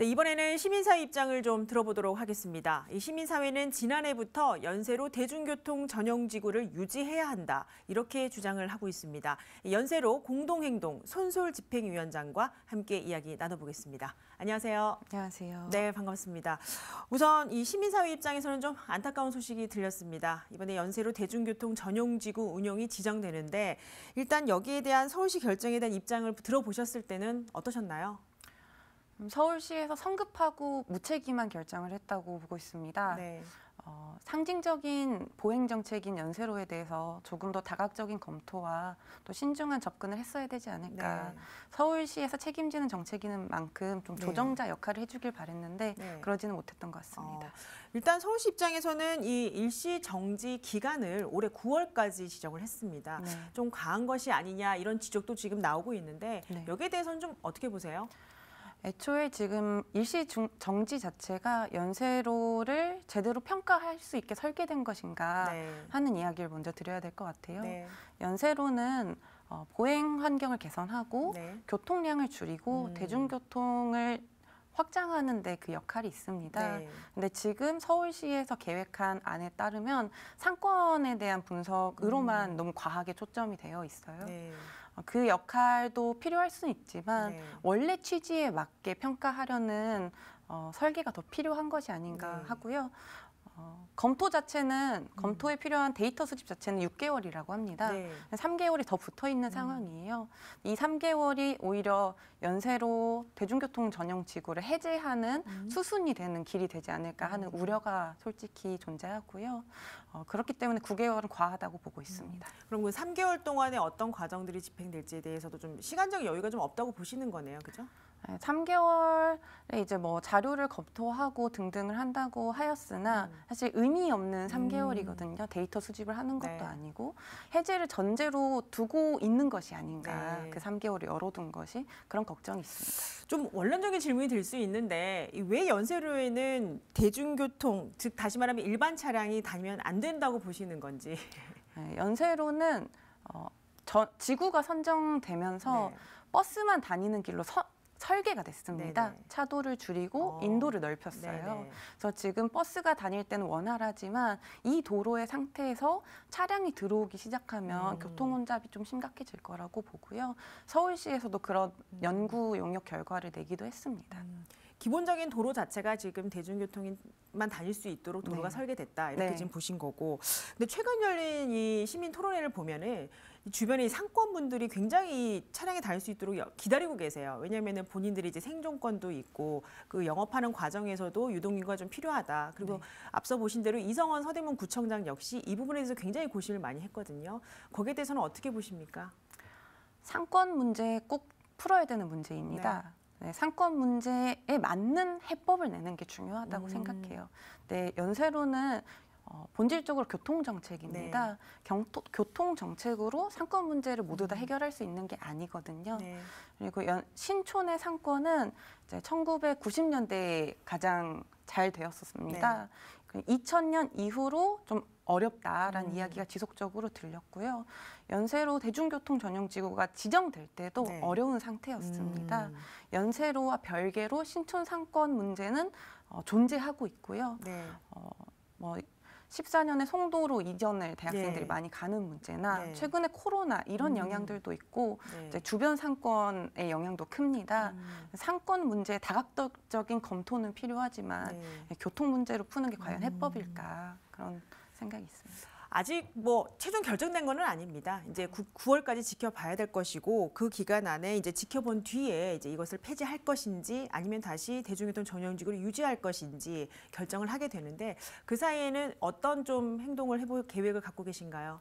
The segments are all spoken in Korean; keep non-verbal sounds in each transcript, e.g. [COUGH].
네, 이번에는 시민사회 입장을 좀 들어보도록 하겠습니다. 시민사회는 지난해부터 연세로 대중교통 전용 지구를 유지해야 한다. 이렇게 주장을 하고 있습니다. 연세로 공동행동 손솔 집행위원장과 함께 이야기 나눠보겠습니다. 안녕하세요. 안녕하세요. 네, 반갑습니다. 우선 이 시민사회 입장에서는 좀 안타까운 소식이 들렸습니다. 이번에 연세로 대중교통 전용 지구 운영이 지정되는데 일단 여기에 대한 서울시 결정에 대한 입장을 들어보셨을 때는 어떠셨나요? 음, 서울시에서 성급하고 무책임한 결정을 했다고 보고 있습니다. 네. 어, 상징적인 보행 정책인 연세로에 대해서 조금 더 다각적인 검토와 또 신중한 접근을 했어야 되지 않을까. 네. 서울시에서 책임지는 정책인 만큼 좀 네. 조정자 네. 역할을 해주길 바랬는데 네. 그러지는 못했던 것 같습니다. 어, 일단 서울시 입장에서는 이 일시 정지 기간을 올해 9월까지 지적을 했습니다. 네. 좀 과한 것이 아니냐 이런 지적도 지금 나오고 있는데 네. 여기에 대해서는 좀 어떻게 보세요? 애초에 지금 일시 중, 정지 자체가 연세로를 제대로 평가할 수 있게 설계된 것인가 네. 하는 이야기를 먼저 드려야 될 것 같아요. 네. 연세로는 어, 보행 환경을 개선하고 네. 교통량을 줄이고 음. 대중교통을 확장하는 데 그 역할이 있습니다. 그런데 네. 지금 서울시에서 계획한 안에 따르면 상권에 대한 분석으로만 음. 너무 과하게 초점이 되어 있어요. 네. 어, 그 역할도 필요할 수는 있지만 네. 원래 취지에 맞게 평가하려는 어, 설계가 더 필요한 것이 아닌가 네. 하고요. 어, 검토 자체는 음. 검토에 필요한 데이터 수집 자체는 6개월이라고 합니다. 네. 3개월이 더 붙어 있는 음. 상황이에요. 이 3개월이 오히려 연세로 대중교통 전용 지구를 해제하는 음. 수순이 되는 길이 되지 않을까 하는 음. 우려가 솔직히 존재하고요. 어, 그렇기 때문에 9개월은 과하다고 보고 있습니다. 음. 그럼 그 3개월 동안에 어떤 과정들이 집행될지에 대해서도 좀 시간적 여유가 좀 없다고 보시는 거네요, 그죠? 3개월에 이제 뭐 자료를 검토하고 등등을 한다고 하였으나 음. 사실 의미 없는 3개월이거든요. 음. 데이터 수집을 하는 네. 것도 네. 아니고 해제를 전제로 두고 있는 것이 아닌가 네. 그 3개월을 열어둔 것이 그런 걱정이 있습니다. 좀 원론적인 질문이 될 수 있는데 왜 연세로에는 대중교통 즉 다시 말하면 일반 차량이 다니면 안 된다고 보시는 건지 [LAUGHS] 네, 연세로는 어, 저, 지구가 선정되면서 네. 버스만 다니는 길로 서, 설계가 됐습니다. 네네. 차도를 줄이고 어. 인도를 넓혔어요. 네네. 그래서 지금 버스가 다닐 때는 원활하지만 이 도로의 상태에서 차량이 들어오기 시작하면 음. 교통 혼잡이 좀 심각해질 거라고 보고요. 서울시에서도 그런 음. 연구 용역 결과를 내기도 했습니다. 음. 기본적인 도로 자체가 지금 대중교통만 다닐 수 있도록 도로가 네. 설계됐다 이렇게 네. 지금 보신 거고 근데 최근 열린 이 시민 토론회를 보면은 그 주변의 상권분들이 굉장히 차량에 닿을 수 있도록 기다리고 계세요. 왜냐하면 본인들이 이제 생존권도 있고 그 영업하는 과정에서도 유동인구가 좀 필요하다. 그리고 네. 앞서 보신 대로 이성원 서대문 구청장 역시 이 부분에 대해서 굉장히 고심을 많이 했거든요. 거기에 대해서는 어떻게 보십니까? 상권 문제 꼭 풀어야 되는 문제입니다. 네. 네, 상권 문제에 맞는 해법을 내는 게 중요하다고 음. 생각해요. 네, 연쇄로는 어, 본질적으로 교통정책입니다. 네. 경토, 교통정책으로 상권 문제를 모두 다 음. 해결할 수 있는 게 아니거든요. 네. 그리고 연, 신촌의 상권은 이제 1990년대에 가장 잘 되었었습니다. 네. 2000년 이후로 좀 어렵다라는 음. 이야기가 지속적으로 들렸고요. 연세로 대중교통 전용 지구가 지정될 때도 네. 어려운 상태였습니다. 음. 연세로와 별개로 신촌 상권 문제는 어, 존재하고 있고요. 네. 어, 뭐 14년에 송도로 이전을 대학생들이 네. 많이 가는 문제나 네. 최근에 코로나 이런 음. 영향들도 있고 네. 이제 주변 상권의 영향도 큽니다. 음. 상권 문제의 다각적인 검토는 필요하지만 네. 교통 문제로 푸는 게 과연 음. 해법일까 그런 생각이 있습니다. 아직 뭐 최종 결정된 거는 아닙니다. 이제 9, 월까지 지켜봐야 될 것이고 그 기간 안에 이제 지켜본 뒤에 이제 이것을 폐지할 것인지 아니면 다시 대중교통 전용직으로 유지할 것인지 결정을 하게 되는데 그 사이에는 어떤 좀 행동을 해볼 계획을 갖고 계신가요?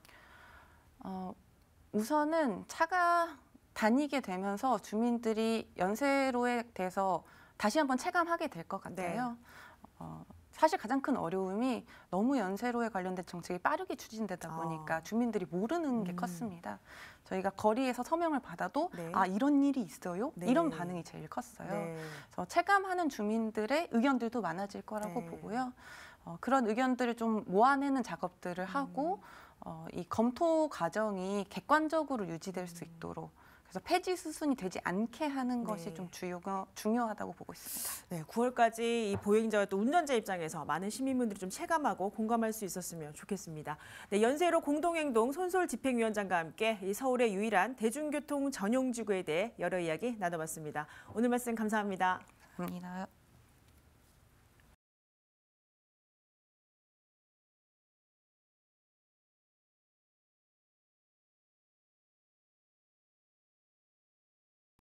어, 우선은 차가 다니게 되면서 주민들이 연세로에 대해서 다시 한번 체감하게 될 것 같아요. 네. 어, 사실 가장 큰 어려움이 너무 연세로에 관련된 정책이 빠르게 추진되다 아. 보니까 아. 주민들이 모르는 게 음. 컸습니다. 저희가 거리에서 서명을 받아도 네. 아 이런 일이 있어요 네. 이런 반응이 제일 컸어요. 네. 그래서 체감하는 주민들의 의견들도 많아질 거라고 네. 보고요. 어, 그런 의견들을 좀 모아내는 작업들을 하고 음. 어, 이 검토 과정이 객관적으로 유지될 수 음. 있도록. 그래서 폐지 수순이 되지 않게 하는 것이 네. 좀주요 중요하다고 보고 있습니다. 네, 9월까지 이 보행자와 또 운전자 입장에서 많은 시민분들이 좀 체감하고 공감할 수 있었으면 좋겠습니다. 네, 연세로 공동행동 손솔 집행위원장과 함께 이 서울의 유일한 대중교통 전용 지구에 대해 여러 이야기 나눠봤습니다. 오늘 말씀 감사합니다. 감사합니다.